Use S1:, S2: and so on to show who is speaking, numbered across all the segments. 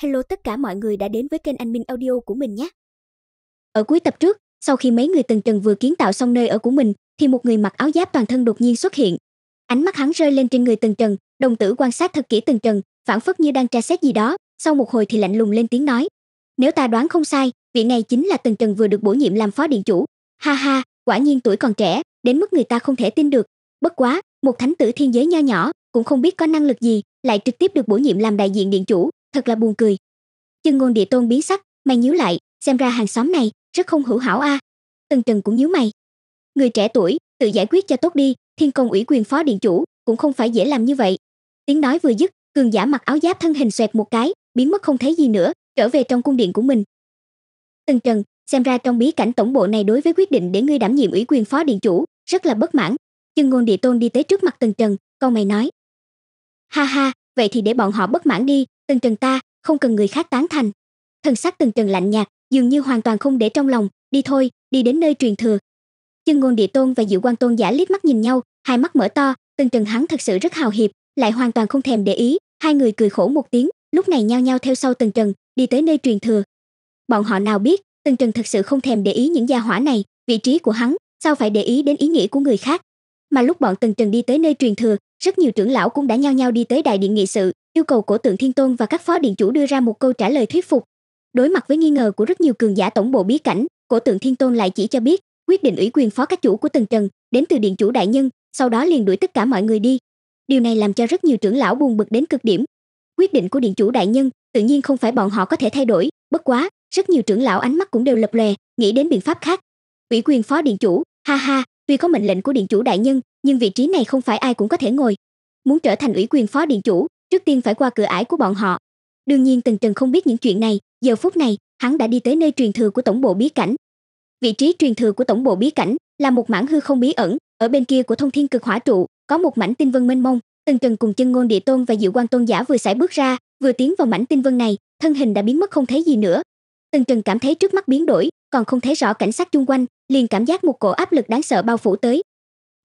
S1: Hello tất cả mọi người đã đến với kênh Anh Minh Audio của mình nhé. Ở cuối tập trước, sau khi mấy người từng trần vừa kiến tạo xong nơi ở của mình, thì một người mặc áo giáp toàn thân đột nhiên xuất hiện. Ánh mắt hắn rơi lên trên người từng trần, đồng tử quan sát thật kỹ từng trần, phản phất như đang tra xét gì đó, sau một hồi thì lạnh lùng lên tiếng nói. Nếu ta đoán không sai, vị này chính là từng trần vừa được bổ nhiệm làm phó điện chủ. Ha ha, quả nhiên tuổi còn trẻ, đến mức người ta không thể tin được. Bất quá, một thánh tử thiên giới nho nhỏ, cũng không biết có năng lực gì, lại trực tiếp được bổ nhiệm làm đại diện điện chủ, thật là buồn cười chân ngôn địa tôn biến sắc mày nhíu lại xem ra hàng xóm này rất không hữu hảo a à. tân trần cũng nhíu mày người trẻ tuổi tự giải quyết cho tốt đi thiên công ủy quyền phó điện chủ cũng không phải dễ làm như vậy tiếng nói vừa dứt cường giả mặc áo giáp thân hình xoẹt một cái biến mất không thấy gì nữa trở về trong cung điện của mình tần trần xem ra trong bí cảnh tổng bộ này đối với quyết định để ngươi đảm nhiệm ủy quyền phó điện chủ rất là bất mãn chân ngôn địa tôn đi tới trước mặt tần trần câu mày nói ha ha vậy thì để bọn họ bất mãn đi Tần Trần ta, không cần người khác tán thành. Thần sắc Tần Trần lạnh nhạt, dường như hoàn toàn không để trong lòng, đi thôi, đi đến nơi truyền thừa. Chân ngôn địa tôn và Diệu quang tôn giả liếc mắt nhìn nhau, hai mắt mở to, Tần Trần hắn thật sự rất hào hiệp, lại hoàn toàn không thèm để ý, hai người cười khổ một tiếng, lúc này nhao nhau theo sau Tần Trần, đi tới nơi truyền thừa. Bọn họ nào biết, Tần Trần thật sự không thèm để ý những gia hỏa này, vị trí của hắn, sao phải để ý đến ý nghĩa của người khác. Mà lúc bọn Tần Trần đi tới nơi truyền thừa, rất nhiều trưởng lão cũng đã nhao nhao đi tới đại điện nghị sự, yêu cầu cổ tượng Thiên Tôn và các phó điện chủ đưa ra một câu trả lời thuyết phục. Đối mặt với nghi ngờ của rất nhiều cường giả tổng bộ bí cảnh, cổ tượng Thiên Tôn lại chỉ cho biết, quyết định ủy quyền phó các chủ của từng Trần đến từ điện chủ đại nhân, sau đó liền đuổi tất cả mọi người đi. Điều này làm cho rất nhiều trưởng lão buồn bực đến cực điểm. Quyết định của điện chủ đại nhân tự nhiên không phải bọn họ có thể thay đổi, bất quá, rất nhiều trưởng lão ánh mắt cũng đều lập lè, nghĩ đến biện pháp khác. Ủy quyền phó điện chủ, ha ha, tuy có mệnh lệnh của điện chủ đại nhân, nhưng vị trí này không phải ai cũng có thể ngồi. Muốn trở thành ủy quyền phó điện chủ, trước tiên phải qua cửa ải của bọn họ. Đương nhiên Tần Trần không biết những chuyện này, giờ phút này, hắn đã đi tới nơi truyền thừa của tổng bộ bí cảnh. Vị trí truyền thừa của tổng bộ bí cảnh là một mảng hư không bí ẩn, ở bên kia của thông thiên cực hỏa trụ, có một mảnh tinh vân mênh mông, Tần Trần cùng chân ngôn địa tôn và Diệu Quan tôn giả vừa sải bước ra, vừa tiến vào mảnh tinh vân này, thân hình đã biến mất không thấy gì nữa. Tần Trần cảm thấy trước mắt biến đổi, còn không thấy rõ cảnh sát chung quanh, liền cảm giác một cổ áp lực đáng sợ bao phủ tới,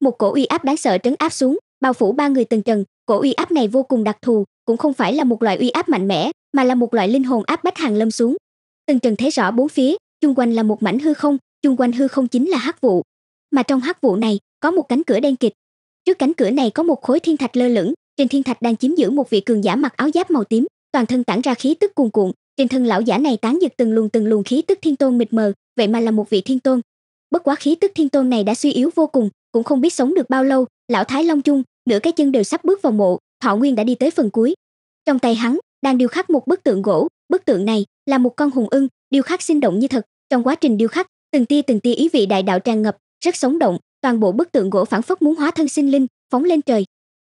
S1: một cổ uy áp đáng sợ trấn áp xuống bao phủ ba người tần trần cổ uy áp này vô cùng đặc thù cũng không phải là một loại uy áp mạnh mẽ mà là một loại linh hồn áp bách hàng lâm xuống tần trần thấy rõ bốn phía chung quanh là một mảnh hư không chung quanh hư không chính là hắc vụ mà trong hắc vụ này có một cánh cửa đen kịch trước cánh cửa này có một khối thiên thạch lơ lửng trên thiên thạch đang chiếm giữ một vị cường giả mặc áo giáp màu tím toàn thân tản ra khí tức cuồn cuộn trên thân lão giả này tán giật từng luồng từng luồng khí tức thiên tôn mịt mờ vậy mà là một vị thiên tôn bất quá khí tức thiên tôn này đã suy yếu vô cùng cũng không biết sống được bao lâu lão thái long chung nửa cái chân đều sắp bước vào mộ thọ nguyên đã đi tới phần cuối trong tay hắn đang điêu khắc một bức tượng gỗ bức tượng này là một con hùng ưng điêu khắc sinh động như thật trong quá trình điêu khắc từng tia từng tia ý vị đại đạo tràn ngập rất sống động toàn bộ bức tượng gỗ phản phất muốn hóa thân sinh linh phóng lên trời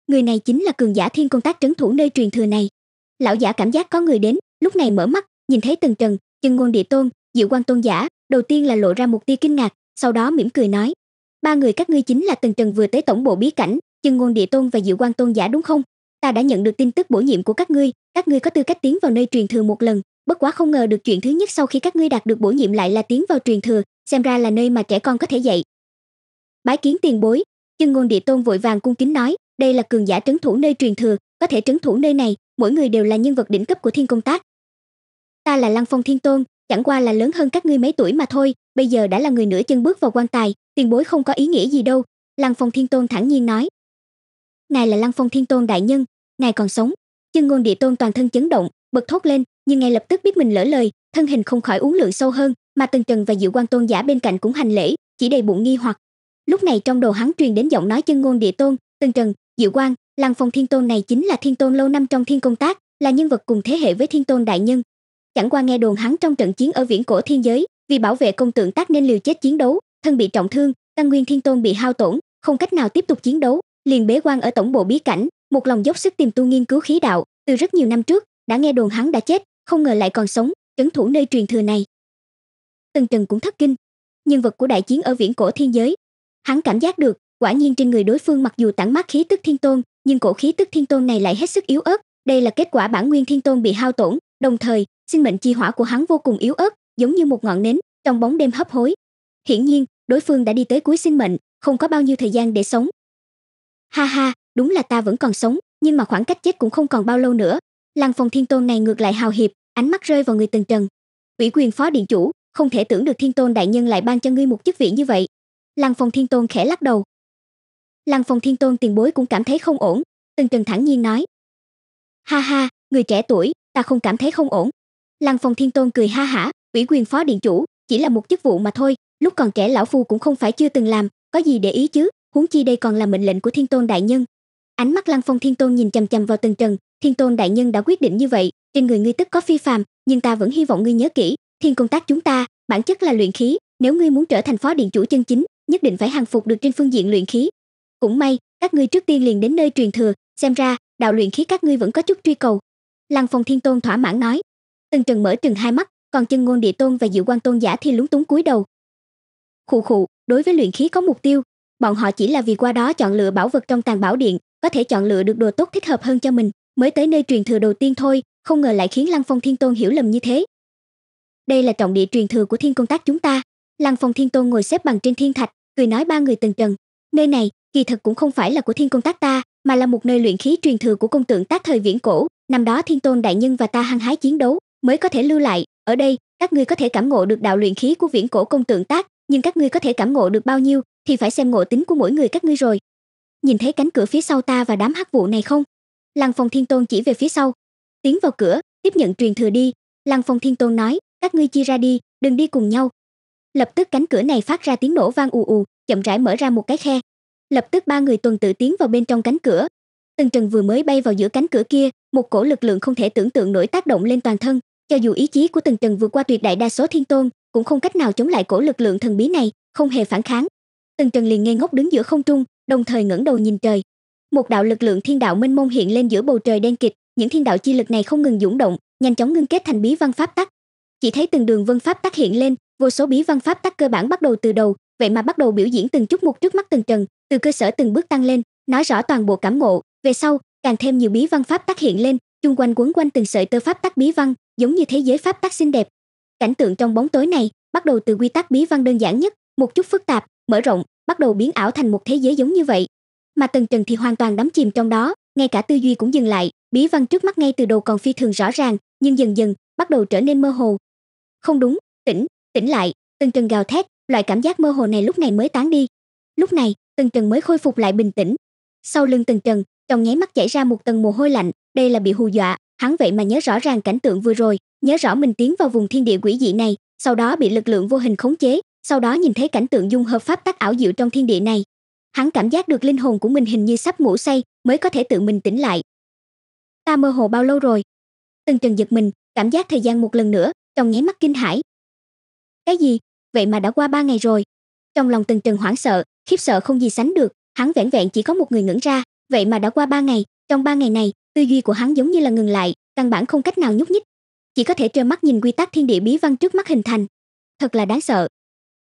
S1: người này chính là cường giả thiên công tác trấn thủ nơi truyền thừa này lão giả cảm giác có người đến lúc này mở mắt nhìn thấy từng trần chân ngôn địa tôn diệu quang tôn giả đầu tiên là lộ ra một tia kinh ngạc sau đó mỉm cười nói ba người các ngươi chính là từng Trần vừa tới tổng bộ bí cảnh, Chân Ngôn Địa Tôn và Diệu Quan Tôn giả đúng không? Ta đã nhận được tin tức bổ nhiệm của các ngươi, các ngươi có tư cách tiến vào nơi truyền thừa một lần, bất quá không ngờ được chuyện thứ nhất sau khi các ngươi đạt được bổ nhiệm lại là tiến vào truyền thừa, xem ra là nơi mà trẻ con có thể dạy. Bái kiến tiền bối, Chân Ngôn Địa Tôn vội vàng cung kính nói, đây là cường giả trấn thủ nơi truyền thừa, có thể trấn thủ nơi này, mỗi người đều là nhân vật đỉnh cấp của thiên công tác. Ta là Lăng Phong Thiên Tôn, chẳng qua là lớn hơn các ngươi mấy tuổi mà thôi bây giờ đã là người nửa chân bước vào quan tài tiền bối không có ý nghĩa gì đâu lăng phong thiên tôn thẳng nhiên nói ngài là lăng phong thiên tôn đại nhân ngài còn sống chân ngôn địa tôn toàn thân chấn động bật thốt lên nhưng ngay lập tức biết mình lỡ lời thân hình không khỏi uống lượng sâu hơn mà tần trần và diệu quan tôn giả bên cạnh cũng hành lễ chỉ đầy bụng nghi hoặc lúc này trong đầu hắn truyền đến giọng nói chân ngôn địa tôn tần trần diệu quan lăng phong thiên tôn này chính là thiên tôn lâu năm trong thiên công tác là nhân vật cùng thế hệ với thiên tôn đại nhân chẳng qua nghe đồn hắn trong trận chiến ở viễn cổ thiên giới vì bảo vệ công tượng tác nên liều chết chiến đấu thân bị trọng thương căn nguyên thiên tôn bị hao tổn không cách nào tiếp tục chiến đấu liền bế quan ở tổng bộ bí cảnh một lòng dốc sức tìm tu nghiên cứu khí đạo từ rất nhiều năm trước đã nghe đồn hắn đã chết không ngờ lại còn sống trấn thủ nơi truyền thừa này tần trần cũng thất kinh nhân vật của đại chiến ở viễn cổ thiên giới hắn cảm giác được quả nhiên trên người đối phương mặc dù tản mát khí tức thiên tôn nhưng cổ khí tức thiên tôn này lại hết sức yếu ớt đây là kết quả bản nguyên thiên tôn bị hao tổn đồng thời sinh mệnh chi hỏa của hắn vô cùng yếu ớt, giống như một ngọn nến trong bóng đêm hấp hối. Hiển nhiên, đối phương đã đi tới cuối sinh mệnh, không có bao nhiêu thời gian để sống. Ha ha, đúng là ta vẫn còn sống, nhưng mà khoảng cách chết cũng không còn bao lâu nữa. Lăng Phong Thiên Tôn này ngược lại hào hiệp, ánh mắt rơi vào người Tần Trần. Ủy quyền phó điện chủ, không thể tưởng được Thiên Tôn đại nhân lại ban cho ngươi một chức vị như vậy. Lăng Phong Thiên Tôn khẽ lắc đầu. Lăng Phong Thiên Tôn tiền bối cũng cảm thấy không ổn, Tần Trần thẳng nhiên nói. Ha ha, người trẻ tuổi, ta không cảm thấy không ổn, Lăng Phong Thiên Tôn cười ha hả, ủy quyền phó điện chủ, chỉ là một chức vụ mà thôi, lúc còn trẻ lão phu cũng không phải chưa từng làm, có gì để ý chứ, huống chi đây còn là mệnh lệnh của Thiên Tôn đại nhân. Ánh mắt Lăng Phong Thiên Tôn nhìn chằm chằm vào Tần Trần, Thiên Tôn đại nhân đã quyết định như vậy, trên người ngươi tức có phi phàm, nhưng ta vẫn hy vọng ngươi nhớ kỹ, thiên công tác chúng ta, bản chất là luyện khí, nếu ngươi muốn trở thành phó điện chủ chân chính, nhất định phải hàng phục được trên phương diện luyện khí. Cũng may, các ngươi trước tiên liền đến nơi truyền thừa, xem ra, đạo luyện khí các ngươi vẫn có chút truy cầu. Lăng Phong Thiên Tôn thỏa mãn nói, Tần Trần mở trừng hai mắt, còn chân ngôn địa tôn và diệu quan tôn giả thì lúng túng cúi đầu. Khụ khụ, đối với luyện khí có mục tiêu, bọn họ chỉ là vì qua đó chọn lựa bảo vật trong tàng bảo điện, có thể chọn lựa được đồ tốt thích hợp hơn cho mình, mới tới nơi truyền thừa đầu tiên thôi, không ngờ lại khiến Lăng Phong Thiên Tôn hiểu lầm như thế. Đây là trọng địa truyền thừa của thiên công tác chúng ta. Lăng Phong Thiên Tôn ngồi xếp bằng trên thiên thạch, cười nói ba người Tần Trần, nơi này kỳ thật cũng không phải là của thiên công tác ta, mà là một nơi luyện khí truyền thừa của công tượng tác thời viễn cổ, năm đó Thiên Tôn đại nhân và ta hăng hái chiến đấu, mới có thể lưu lại ở đây các ngươi có thể cảm ngộ được đạo luyện khí của viễn cổ công tượng tác nhưng các ngươi có thể cảm ngộ được bao nhiêu thì phải xem ngộ tính của mỗi người các ngươi rồi nhìn thấy cánh cửa phía sau ta và đám hắc vụ này không lăng phong thiên tôn chỉ về phía sau tiến vào cửa tiếp nhận truyền thừa đi lăng phong thiên tôn nói các ngươi chia ra đi đừng đi cùng nhau lập tức cánh cửa này phát ra tiếng nổ vang ù ù chậm rãi mở ra một cái khe lập tức ba người tuần tự tiến vào bên trong cánh cửa từng trần vừa mới bay vào giữa cánh cửa kia một cổ lực lượng không thể tưởng tượng nổi tác động lên toàn thân cho dù ý chí của tần trần vượt qua tuyệt đại đa số thiên tôn cũng không cách nào chống lại cổ lực lượng thần bí này không hề phản kháng tần trần liền ngây ngốc đứng giữa không trung đồng thời ngẩng đầu nhìn trời một đạo lực lượng thiên đạo mênh mông hiện lên giữa bầu trời đen kịch những thiên đạo chi lực này không ngừng dũng động nhanh chóng ngưng kết thành bí văn pháp tắc chỉ thấy từng đường vân pháp tắc hiện lên vô số bí văn pháp tắc cơ bản bắt đầu từ đầu vậy mà bắt đầu biểu diễn từng chút một trước mắt tần trần từ cơ sở từng bước tăng lên nói rõ toàn bộ cảm ngộ về sau càng thêm nhiều bí văn pháp tắc hiện lên chung quanh quấn quanh từng sợi tơ pháp tắc bí văn giống như thế giới pháp tắc xinh đẹp. Cảnh tượng trong bóng tối này bắt đầu từ quy tắc bí văn đơn giản nhất, một chút phức tạp, mở rộng, bắt đầu biến ảo thành một thế giới giống như vậy. Mà Tần Trần thì hoàn toàn đắm chìm trong đó, ngay cả tư duy cũng dừng lại, bí văn trước mắt ngay từ đầu còn phi thường rõ ràng, nhưng dần dần bắt đầu trở nên mơ hồ. Không đúng, tỉnh, tỉnh lại, Tần Trần gào thét, loại cảm giác mơ hồ này lúc này mới tán đi. Lúc này, Tần Trần mới khôi phục lại bình tĩnh. Sau lưng Tần Trần, trong nháy mắt chảy ra một tầng mồ hôi lạnh, đây là bị hù dọa, hắn vậy mà nhớ rõ ràng cảnh tượng vừa rồi nhớ rõ mình tiến vào vùng thiên địa quỷ dị này sau đó bị lực lượng vô hình khống chế sau đó nhìn thấy cảnh tượng dung hợp pháp tắc ảo diệu trong thiên địa này hắn cảm giác được linh hồn của mình hình như sắp ngủ say mới có thể tự mình tỉnh lại ta mơ hồ bao lâu rồi từng trần giật mình cảm giác thời gian một lần nữa trong nháy mắt kinh hãi cái gì vậy mà đã qua ba ngày rồi trong lòng từng trần hoảng sợ khiếp sợ không gì sánh được hắn vẻn vẹn chỉ có một người ngẩn ra vậy mà đã qua ba ngày trong ba ngày này tư duy của hắn giống như là ngừng lại căn bản không cách nào nhúc nhích chỉ có thể trơ mắt nhìn quy tắc thiên địa bí văn trước mắt hình thành thật là đáng sợ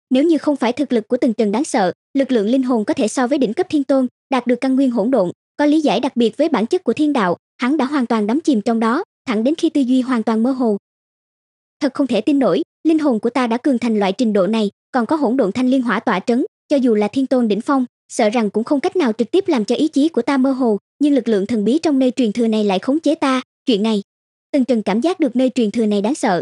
S1: nếu như không phải thực lực của từng trần đáng sợ lực lượng linh hồn có thể so với đỉnh cấp thiên tôn đạt được căn nguyên hỗn độn có lý giải đặc biệt với bản chất của thiên đạo hắn đã hoàn toàn đắm chìm trong đó thẳng đến khi tư duy hoàn toàn mơ hồ thật không thể tin nổi linh hồn của ta đã cường thành loại trình độ này còn có hỗn độn thanh liên hỏa tỏa trấn cho dù là thiên tôn đỉnh phong sợ rằng cũng không cách nào trực tiếp làm cho ý chí của ta mơ hồ nhưng lực lượng thần bí trong nơi truyền thừa này lại khống chế ta chuyện này tần trần cảm giác được nơi truyền thừa này đáng sợ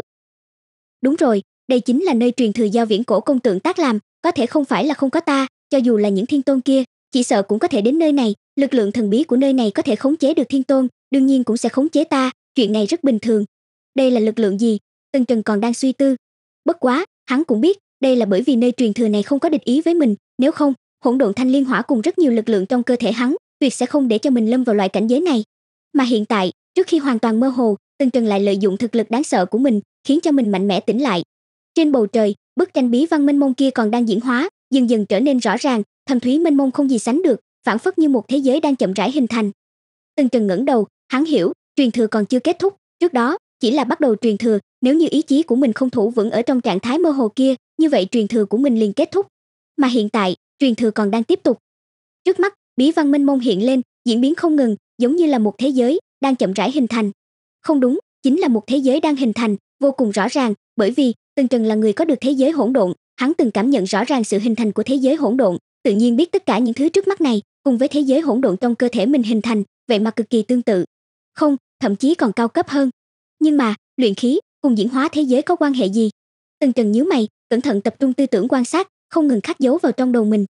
S1: đúng rồi đây chính là nơi truyền thừa do viễn cổ công tượng tác làm có thể không phải là không có ta cho dù là những thiên tôn kia chỉ sợ cũng có thể đến nơi này lực lượng thần bí của nơi này có thể khống chế được thiên tôn đương nhiên cũng sẽ khống chế ta chuyện này rất bình thường đây là lực lượng gì tần trần còn đang suy tư bất quá hắn cũng biết đây là bởi vì nơi truyền thừa này không có địch ý với mình nếu không hỗn độn thanh liên hỏa cùng rất nhiều lực lượng trong cơ thể hắn tuyệt sẽ không để cho mình lâm vào loại cảnh giới này. Mà hiện tại, trước khi hoàn toàn mơ hồ, Tần Trần lại lợi dụng thực lực đáng sợ của mình, khiến cho mình mạnh mẽ tỉnh lại. Trên bầu trời, bức tranh bí văn minh mông kia còn đang diễn hóa, dần dần trở nên rõ ràng, thâm thúy minh mông không gì sánh được, phản phất như một thế giới đang chậm rãi hình thành. Tần Trần ngẩng đầu, hắn hiểu, truyền thừa còn chưa kết thúc, trước đó chỉ là bắt đầu truyền thừa, nếu như ý chí của mình không thủ vững ở trong trạng thái mơ hồ kia, như vậy truyền thừa của mình liền kết thúc. Mà hiện tại, truyền thừa còn đang tiếp tục. Trước mắt, bí văn minh môn hiện lên diễn biến không ngừng giống như là một thế giới đang chậm rãi hình thành không đúng chính là một thế giới đang hình thành vô cùng rõ ràng bởi vì tần trần là người có được thế giới hỗn độn hắn từng cảm nhận rõ ràng sự hình thành của thế giới hỗn độn tự nhiên biết tất cả những thứ trước mắt này cùng với thế giới hỗn độn trong cơ thể mình hình thành vậy mà cực kỳ tương tự không thậm chí còn cao cấp hơn nhưng mà luyện khí cùng diễn hóa thế giới có quan hệ gì tần trần nhíu mày cẩn thận tập trung tư tưởng quan sát không ngừng khắc dấu vào trong đầu mình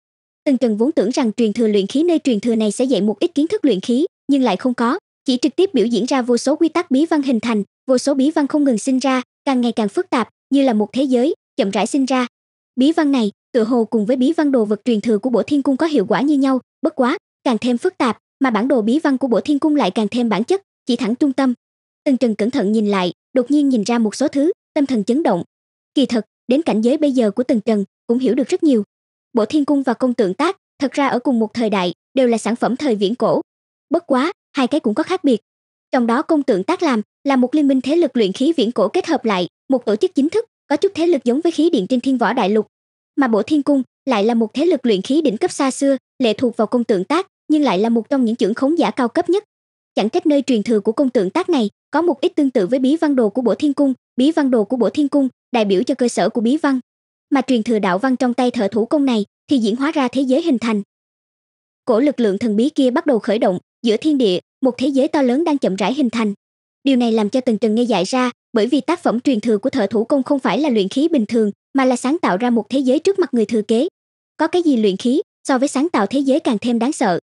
S1: Tần Trần vốn tưởng rằng truyền thừa luyện khí nơi truyền thừa này sẽ dạy một ít kiến thức luyện khí, nhưng lại không có, chỉ trực tiếp biểu diễn ra vô số quy tắc bí văn hình thành, vô số bí văn không ngừng sinh ra, càng ngày càng phức tạp, như là một thế giới chậm rãi sinh ra. Bí văn này, tựa hồ cùng với bí văn đồ vật truyền thừa của Bổ Thiên cung có hiệu quả như nhau, bất quá, càng thêm phức tạp, mà bản đồ bí văn của Bổ Thiên cung lại càng thêm bản chất, chỉ thẳng trung tâm. Tần Trần cẩn thận nhìn lại, đột nhiên nhìn ra một số thứ, tâm thần chấn động. Kỳ thật, đến cảnh giới bây giờ của Tần Trần cũng hiểu được rất nhiều, bộ thiên cung và công tượng tác thật ra ở cùng một thời đại đều là sản phẩm thời viễn cổ bất quá hai cái cũng có khác biệt trong đó công tượng tác làm là một liên minh thế lực luyện khí viễn cổ kết hợp lại một tổ chức chính thức có chút thế lực giống với khí điện trên thiên võ đại lục mà bộ thiên cung lại là một thế lực luyện khí đỉnh cấp xa xưa lệ thuộc vào công tượng tác nhưng lại là một trong những trưởng khống giả cao cấp nhất chẳng trách nơi truyền thừa của công tượng tác này có một ít tương tự với bí văn đồ của bộ thiên cung bí văn đồ của bộ thiên cung đại biểu cho cơ sở của bí văn mà truyền thừa đạo văn trong tay thợ thủ công này thì diễn hóa ra thế giới hình thành. Cổ lực lượng thần bí kia bắt đầu khởi động, giữa thiên địa, một thế giới to lớn đang chậm rãi hình thành. Điều này làm cho Tần Trần nghe dại ra, bởi vì tác phẩm truyền thừa của thợ thủ công không phải là luyện khí bình thường, mà là sáng tạo ra một thế giới trước mặt người thừa kế. Có cái gì luyện khí so với sáng tạo thế giới càng thêm đáng sợ.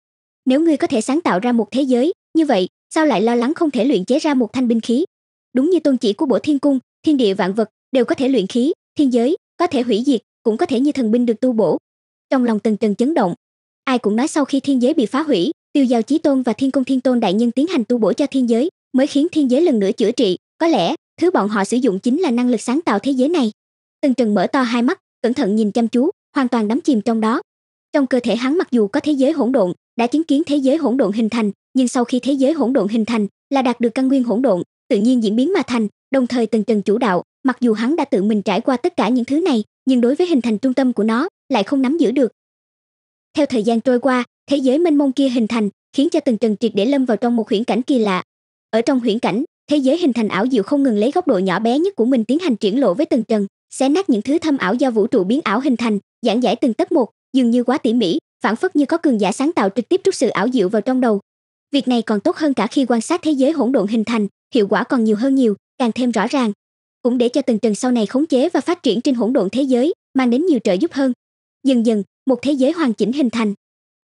S1: Nếu ngươi có thể sáng tạo ra một thế giới, như vậy, sao lại lo lắng không thể luyện chế ra một thanh binh khí? Đúng như tôn chỉ của Bộ Thiên Cung, thiên địa vạn vật đều có thể luyện khí, thiên giới có thể hủy diệt, cũng có thể như thần binh được tu bổ. Trong lòng Tần Trần chấn động, ai cũng nói sau khi thiên giới bị phá hủy, Tiêu dao Chí Tôn và Thiên Công Thiên Tôn đại nhân tiến hành tu bổ cho thiên giới, mới khiến thiên giới lần nữa chữa trị, có lẽ thứ bọn họ sử dụng chính là năng lực sáng tạo thế giới này. Tần Trần mở to hai mắt, cẩn thận nhìn chăm chú, hoàn toàn đắm chìm trong đó. Trong cơ thể hắn mặc dù có thế giới hỗn độn, đã chứng kiến thế giới hỗn độn hình thành, nhưng sau khi thế giới hỗn độn hình thành, là đạt được căn nguyên hỗn độn, tự nhiên diễn biến mà thành, đồng thời Tần Trần chủ đạo, Mặc dù hắn đã tự mình trải qua tất cả những thứ này, nhưng đối với hình thành trung tâm của nó lại không nắm giữ được. Theo thời gian trôi qua, thế giới mênh mông kia hình thành, khiến cho từng Trần Triệt để lâm vào trong một huyễn cảnh kỳ lạ. Ở trong huyễn cảnh, thế giới hình thành ảo diệu không ngừng lấy góc độ nhỏ bé nhất của mình tiến hành triển lộ với từng Trần, xé nát những thứ thâm ảo do vũ trụ biến ảo hình thành, giảng giải từng tấc một, dường như quá tỉ mỉ, phản phất như có cường giả sáng tạo trực tiếp rút sự ảo diệu vào trong đầu. Việc này còn tốt hơn cả khi quan sát thế giới hỗn độn hình thành, hiệu quả còn nhiều hơn nhiều, càng thêm rõ ràng, cũng để cho từng trần sau này khống chế và phát triển trên hỗn độn thế giới mang đến nhiều trợ giúp hơn dần dần một thế giới hoàn chỉnh hình thành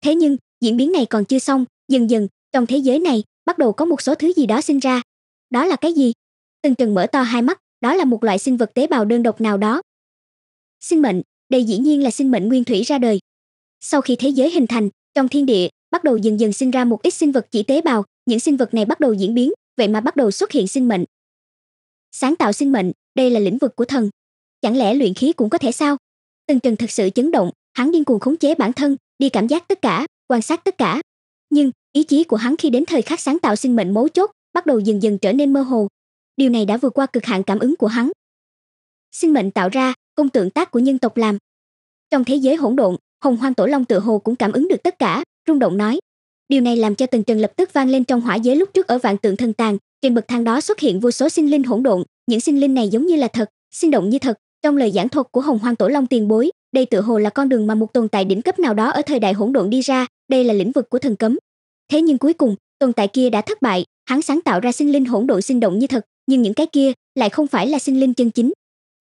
S1: thế nhưng diễn biến này còn chưa xong dần dần trong thế giới này bắt đầu có một số thứ gì đó sinh ra đó là cái gì từng trần mở to hai mắt đó là một loại sinh vật tế bào đơn độc nào đó sinh mệnh đây dĩ nhiên là sinh mệnh nguyên thủy ra đời sau khi thế giới hình thành trong thiên địa bắt đầu dần dần sinh ra một ít sinh vật chỉ tế bào những sinh vật này bắt đầu diễn biến vậy mà bắt đầu xuất hiện sinh mệnh sáng tạo sinh mệnh, đây là lĩnh vực của thần. Chẳng lẽ luyện khí cũng có thể sao? Tần Trần thật sự chấn động, hắn điên cuồng khống chế bản thân, đi cảm giác tất cả, quan sát tất cả. Nhưng, ý chí của hắn khi đến thời khắc sáng tạo sinh mệnh mấu chốt, bắt đầu dần dần trở nên mơ hồ. Điều này đã vượt qua cực hạn cảm ứng của hắn. Sinh mệnh tạo ra, công tượng tác của nhân tộc làm. Trong thế giới hỗn độn, Hồng Hoang Tổ Long tự hồ cũng cảm ứng được tất cả, rung động nói. Điều này làm cho Tần Trần lập tức vang lên trong hỏa giới lúc trước ở vạn tượng thần tàng, trên bậc thang đó xuất hiện vô số sinh linh hỗn độn những sinh linh này giống như là thật sinh động như thật trong lời giảng thuật của hồng hoang tổ long tiền bối đây tự hồ là con đường mà một tồn tại đỉnh cấp nào đó ở thời đại hỗn độn đi ra đây là lĩnh vực của thần cấm thế nhưng cuối cùng tồn tại kia đã thất bại hắn sáng tạo ra sinh linh hỗn độn sinh động như thật nhưng những cái kia lại không phải là sinh linh chân chính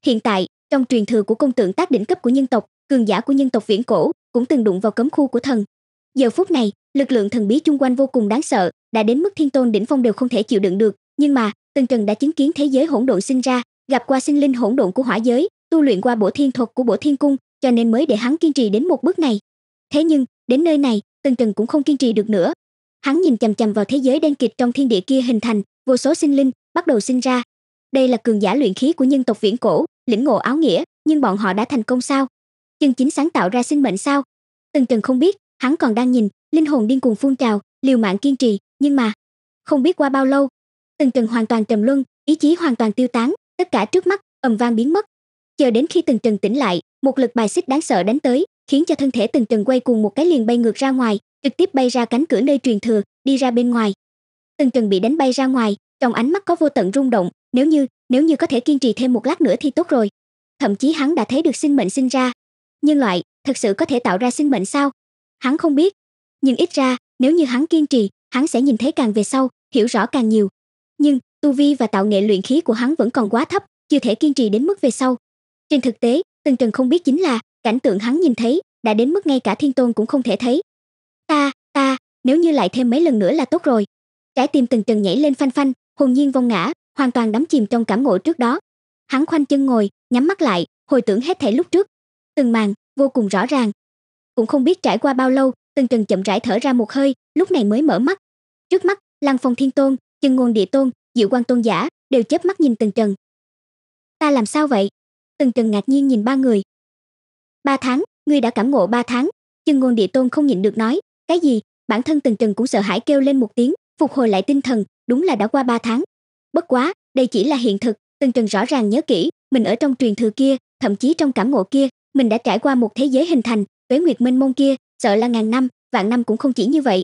S1: hiện tại trong truyền thừa của công tượng tác đỉnh cấp của nhân tộc cường giả của nhân tộc viễn cổ cũng từng đụng vào cấm khu của thần giờ phút này lực lượng thần bí chung quanh vô cùng đáng sợ đã đến mức thiên tôn đỉnh phong đều không thể chịu đựng được nhưng mà tần trần đã chứng kiến thế giới hỗn độn sinh ra gặp qua sinh linh hỗn độn của hỏa giới tu luyện qua bộ thiên thuật của bộ thiên cung cho nên mới để hắn kiên trì đến một bước này thế nhưng đến nơi này tần trần cũng không kiên trì được nữa hắn nhìn chằm chằm vào thế giới đen kịt trong thiên địa kia hình thành vô số sinh linh bắt đầu sinh ra đây là cường giả luyện khí của nhân tộc viễn cổ lĩnh ngộ áo nghĩa nhưng bọn họ đã thành công sao chân chính sáng tạo ra sinh mệnh sao tần trần không biết hắn còn đang nhìn linh hồn điên cuồng phun trào liều mạng kiên trì nhưng mà không biết qua bao lâu từng trần hoàn toàn trầm luân ý chí hoàn toàn tiêu tán tất cả trước mắt ầm vang biến mất chờ đến khi từng trần tỉnh lại một lực bài xích đáng sợ đánh tới khiến cho thân thể từng trần quay cuồng một cái liền bay ngược ra ngoài trực tiếp bay ra cánh cửa nơi truyền thừa đi ra bên ngoài từng trần bị đánh bay ra ngoài trong ánh mắt có vô tận rung động nếu như nếu như có thể kiên trì thêm một lát nữa thì tốt rồi thậm chí hắn đã thấy được sinh mệnh sinh ra nhân loại thật sự có thể tạo ra sinh mệnh sao hắn không biết nhưng ít ra nếu như hắn kiên trì hắn sẽ nhìn thấy càng về sau, hiểu rõ càng nhiều. Nhưng, tu vi và tạo nghệ luyện khí của hắn vẫn còn quá thấp, chưa thể kiên trì đến mức về sau. Trên thực tế, Tần Trần không biết chính là, cảnh tượng hắn nhìn thấy đã đến mức ngay cả Thiên Tôn cũng không thể thấy. Ta, ta, nếu như lại thêm mấy lần nữa là tốt rồi. Trái tim Tần Trần nhảy lên phanh phanh, hồn nhiên vong ngã, hoàn toàn đắm chìm trong cảm ngộ trước đó. Hắn khoanh chân ngồi, nhắm mắt lại, hồi tưởng hết thảy lúc trước. Từng màn, vô cùng rõ ràng. Cũng không biết trải qua bao lâu, Tần Trần chậm rãi thở ra một hơi, lúc này mới mở mắt, Trước mắt, Lăng Phong Thiên Tôn, Chân Ngôn Địa Tôn, Diệu quang Tôn giả đều chớp mắt nhìn Từng Trần. "Ta làm sao vậy?" Từng Trần ngạc nhiên nhìn ba người. "Ba tháng, ngươi đã cảm ngộ ba tháng." Chân Ngôn Địa Tôn không nhịn được nói, "Cái gì?" Bản thân Từng Trần cũng sợ hãi kêu lên một tiếng, phục hồi lại tinh thần, đúng là đã qua ba tháng. Bất quá, đây chỉ là hiện thực, Từng Trần rõ ràng nhớ kỹ, mình ở trong truyền thừa kia, thậm chí trong cảm ngộ kia, mình đã trải qua một thế giới hình thành, tuế nguyệt minh mông kia, sợ là ngàn năm, vạn năm cũng không chỉ như vậy,